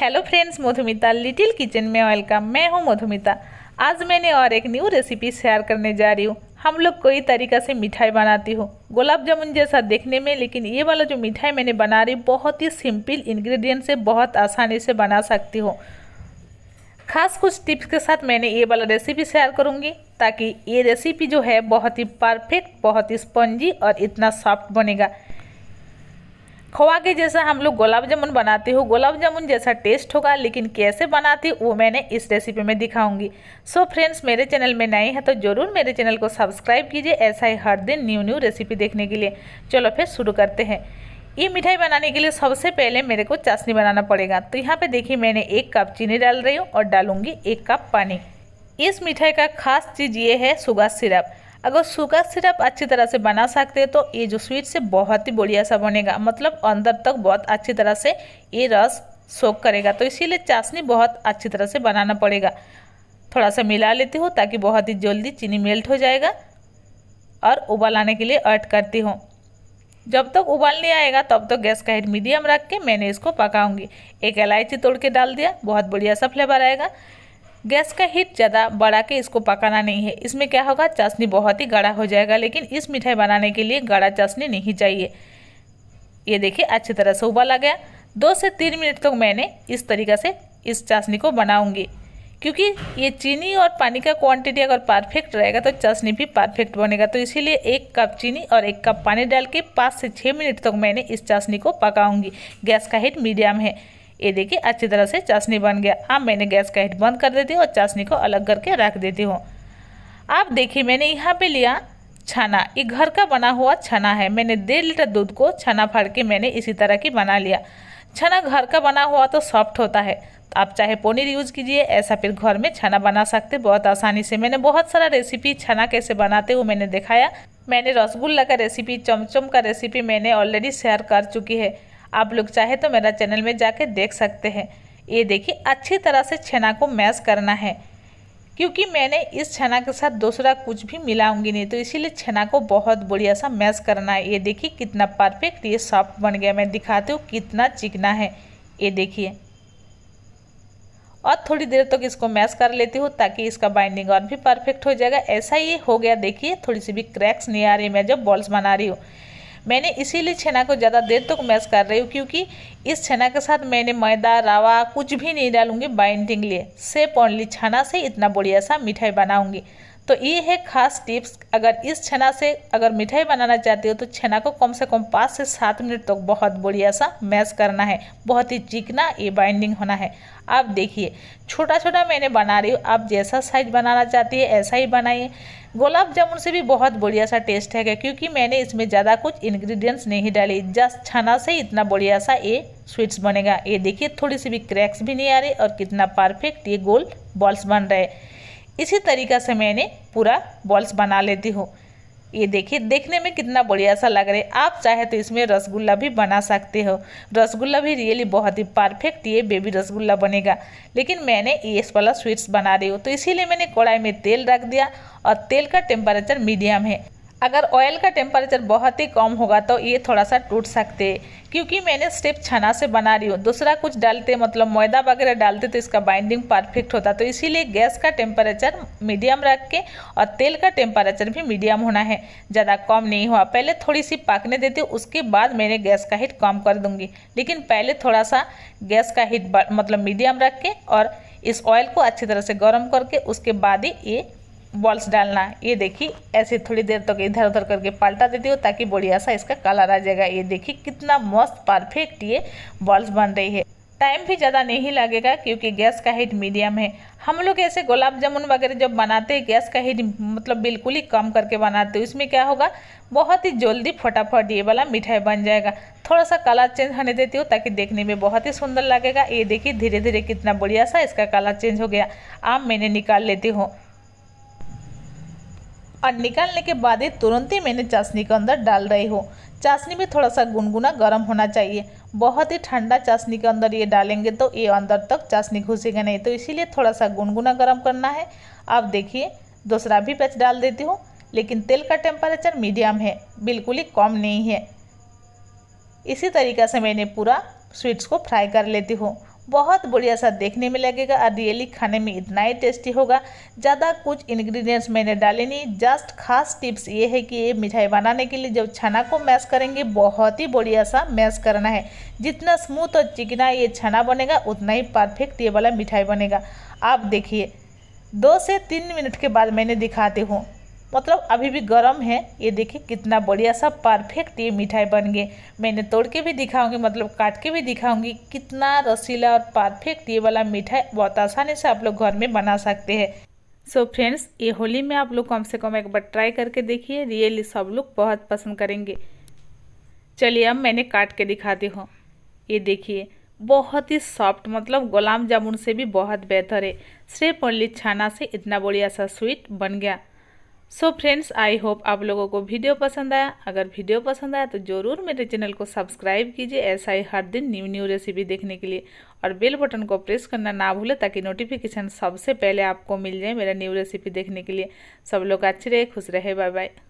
hello friends Madhumita little kitchen में welcome मैं हूं मधुमिता आज मैंने और एक न्यू रेसिपी शेयर करने जा रही हूं हम लोग कई तरीका से मिठाई बनाती हूँ गुलाब जामुन जैसा देखने में लेकिन ये वाला जो मिठाई मैंने बना रही बहुत ही सिंपल इंग्रेडिएंट से बहुत आसानी से बना सकती हूँ खास कुछ टिप्स के साथ मैंने ये वाला रेसिपी शेयर करूँगी ताकि ये रेसिपी जो है बहुत ही परफेक्ट बहुत ही स्पंजी और इतना सॉफ्ट बनेगा खोआ के जैसा हम लोग गुलाब जामुन बनाते हो गुलाब जामुन जैसा टेस्ट होगा लेकिन कैसे बनाती वो मैंने इस रेसिपी में दिखाऊंगी सो so फ्रेंड्स मेरे चैनल में नए हैं तो ज़रूर मेरे चैनल को सब्सक्राइब कीजिए ऐसा ही हर दिन न्यू न्यू रेसिपी देखने के लिए चलो फिर शुरू करते हैं ये मिठाई बनाने के लिए सबसे पहले मेरे को चाशनी बनाना पड़ेगा तो यहाँ पर देखिए मैंने एक कप चीनी डाल रही हूँ और डालूंगी एक कप पानी इस मिठाई का खास चीज़ ये है सुगा सिरप अगर सूखा सिरप अच्छी तरह से बना सकते हैं तो ये जो स्वीट से बहुत ही बढ़िया सा बनेगा मतलब अंदर तक बहुत अच्छी तरह से ये रस सोख करेगा तो इसीलिए चाशनी बहुत अच्छी तरह से बनाना पड़ेगा थोड़ा सा मिला लेती हूँ ताकि बहुत ही जल्दी चीनी मेल्ट हो जाएगा और उबाल आने के लिए ऐड करती हूँ जब तक उबाल नहीं आएगा तब तक गैस का हीट मीडियम रख के मैंने इसको पकाऊंगी एक इलायची तोड़ के डाल दिया बहुत बढ़िया सा फ्लेवर आएगा गैस का हीट ज़्यादा बढ़ा के इसको पकाना नहीं है इसमें क्या होगा चाशनी बहुत ही गाढ़ा हो जाएगा लेकिन इस मिठाई बनाने के लिए गाढ़ा चाशनी नहीं चाहिए ये देखिए अच्छी तरह से आ गया दो से तीन मिनट तक मैंने इस तरीका से इस चाशनी को बनाऊँगी क्योंकि ये चीनी और पानी का क्वांटिटी अगर परफेक्ट रहेगा तो चाशनी भी परफेक्ट बनेगा तो इसीलिए एक कप चीनी और एक कप पानी डाल के पाँच से छः मिनट तक मैंने इस चाशनी को पकाऊंगी गैस का हीट मीडियम है ये देखिए अच्छी तरह से चाशनी बन गया अब मैंने गैस का हीट बंद कर देती हूँ और चाशनी को अलग करके रख देती हूँ अब देखिए मैंने यहाँ पे लिया छाना ये घर का बना हुआ छना है मैंने डेढ़ लीटर दूध को छना फाड़ के मैंने इसी तरह की बना लिया छना घर का बना हुआ तो सॉफ्ट होता है तो आप चाहे पनीर यूज़ कीजिए ऐसा फिर घर में छना बना सकते बहुत आसानी से मैंने बहुत सारा रेसिपी छना कैसे बनाते हुए मैंने दिखाया मैंने रसगुल्ला का रेसिपी चमचम का रेसिपी मैंने ऑलरेडी शेयर कर चुकी है आप लोग चाहे तो मेरा चैनल में जाके देख सकते हैं ये देखिए अच्छी तरह से छेना को मैश करना है क्योंकि मैंने इस छेना के साथ दूसरा कुछ भी मिलाऊंगी नहीं तो इसीलिए छेना को बहुत बढ़िया सा मैश करना है ये देखिए कितना परफेक्ट ये सॉफ्ट बन गया मैं दिखाती हूँ कितना चिकना है ये देखिए और थोड़ी देर तक तो इसको मैश कर लेती हूँ ताकि इसका बाइंडिंग और भी परफेक्ट हो जाएगा ऐसा ही हो गया देखिए थोड़ी सी भी क्रैक्स नहीं आ रही मैं जब बॉल्स बना रही हूँ मैंने इसीलिए छेना को ज़्यादा देर तक तो मैश कर रही हूँ क्योंकि इस छेना के साथ मैंने मैदा रवा कुछ भी नहीं डालूंगी बाइंडिंग लिए सेप ओनली छाना से इतना बढ़िया सा मिठाई बनाऊंगी तो ये है खास टिप्स अगर इस छेना से अगर मिठाई बनाना चाहते हो तो छेना को कम से कम पाँच से सात मिनट तक तो बहुत बढ़िया सा मैश करना है बहुत ही चिकना ये बाइंडिंग होना है आप देखिए छोटा छोटा मैंने बना रही हूँ आप जैसा साइज बनाना चाहती है ऐसा ही बनाइए गुलाब जामुन से भी बहुत बढ़िया सा टेस्ट है क्योंकि मैंने इसमें ज़्यादा कुछ इन्ग्रीडियंट्स नहीं डाले जस्ट छना से इतना बढ़िया सा ये स्वीट्स बनेगा ये देखिए थोड़ी सी भी क्रैक्स भी नहीं आ रही और कितना परफेक्ट ये गोल बॉल्स बन रहे इसी तरीका से मैंने पूरा बॉल्स बना लेती हूँ ये देखिए देखने में कितना बढ़िया सा लग रहा है आप चाहे तो इसमें रसगुल्ला भी बना सकते हो रसगुल्ला भी रियली बहुत ही परफेक्ट ये बेबी रसगुल्ला बनेगा लेकिन मैंने ये वाला स्वीट्स बना रही हूँ तो इसीलिए मैंने कढ़ाई में तेल रख दिया और तेल का टेम्परेचर मीडियम है अगर ऑयल का टेम्परेचर बहुत ही कम होगा तो ये थोड़ा सा टूट सकते क्योंकि मैंने स्टेप छना से बना रही हूँ दूसरा कुछ डालते मतलब मैदा वगैरह डालते तो इसका बाइंडिंग परफेक्ट होता तो इसीलिए गैस का टेम्परेचर मीडियम रख के और तेल का टेम्परेचर भी मीडियम होना है ज़्यादा कम नहीं हुआ पहले थोड़ी सी पकने देती हूँ उसके बाद मैंने गैस का हीट कम कर दूँगी लेकिन पहले थोड़ा सा गैस का हीट मतलब मीडियम रख के और इस ऑयल को अच्छी तरह से गर्म करके उसके बाद ही ये बॉल्स डालना ये देखिए ऐसे थोड़ी देर तक तो इधर उधर करके पलटा देती हो ताकि बढ़िया सा इसका कलर आ जाएगा ये देखिए कितना मस्त परफेक्ट ये बॉल्स बन रही है टाइम भी ज़्यादा नहीं लगेगा क्योंकि गैस का हीट मीडियम है हम लोग ऐसे गुलाब जामुन वगैरह जब बनाते हैं गैस का हीट मतलब बिल्कुल ही कम करके बनाते हैं उसमें क्या होगा बहुत ही जल्दी फटाफट ये वाला मिठाई बन जाएगा थोड़ा सा कलर चेंज होने देती हो ताकि देखने में बहुत ही सुंदर लगेगा ये देखिए धीरे धीरे कितना बढ़िया सा इसका कलर चेंज हो गया आम मैंने निकाल लेती हूँ और निकालने के बाद ही तुरंत ही मैंने चाशनी के अंदर डाल रही हूँ चाशनी भी थोड़ा सा गुनगुना गर्म होना चाहिए बहुत ही ठंडा चाशनी के अंदर ये डालेंगे तो ये अंदर तक चाशनी घुसेगा नहीं तो इसीलिए थोड़ा सा गुनगुना गर्म करना है अब देखिए दूसरा भी पैच डाल देती हूँ लेकिन तेल का टेम्परेचर मीडियम है बिल्कुल ही कम नहीं है इसी तरीक़ा से मैंने पूरा स्वीट्स को फ्राई कर लेती हूँ बहुत बढ़िया सा देखने में लगेगा और रियली खाने में इतना ही टेस्टी होगा ज़्यादा कुछ इंग्रेडिएंट्स मैंने डाले नहीं जस्ट खास टिप्स ये है कि ये मिठाई बनाने के लिए जब छना को मैश करेंगे बहुत ही बढ़िया सा मैश करना है जितना स्मूथ और चिकना ये छना बनेगा उतना ही परफेक्ट ये वाला मिठाई बनेगा आप देखिए दो से तीन मिनट के बाद मैंने दिखाती हूँ मतलब अभी भी गर्म है ये देखिए कितना बढ़िया सा परफेक्ट ये मिठाई बन गए मैंने तोड़ के भी दिखाऊंगी मतलब काट के भी दिखाऊंगी कितना रसीला और परफेक्ट ये वाला मिठाई बहुत आसानी से आप लोग घर में बना सकते हैं सो so फ्रेंड्स ये होली में आप लोग कम से कम एक बार ट्राई करके देखिए रियली सब लोग बहुत पसंद करेंगे चलिए अब मैंने काट के दिखाती हूँ ये देखिए बहुत ही सॉफ्ट मतलब गुलाब जामुन से भी बहुत बेहतर है सिर्फ ओनली छाना से इतना बढ़िया सा स्वीट बन गया सो फ्रेंड्स आई होप आप लोगों को वीडियो पसंद आया अगर वीडियो पसंद आया तो ज़रूर मेरे चैनल को सब्सक्राइब कीजिए ऐसा ही हर दिन न्यू न्यू रेसिपी देखने के लिए और बेल बटन को प्रेस करना ना भूलें ताकि नोटिफिकेशन सबसे पहले आपको मिल जाए मेरा न्यू रेसिपी देखने के लिए सब लोग अच्छे रहे खुश रहे बाय बाय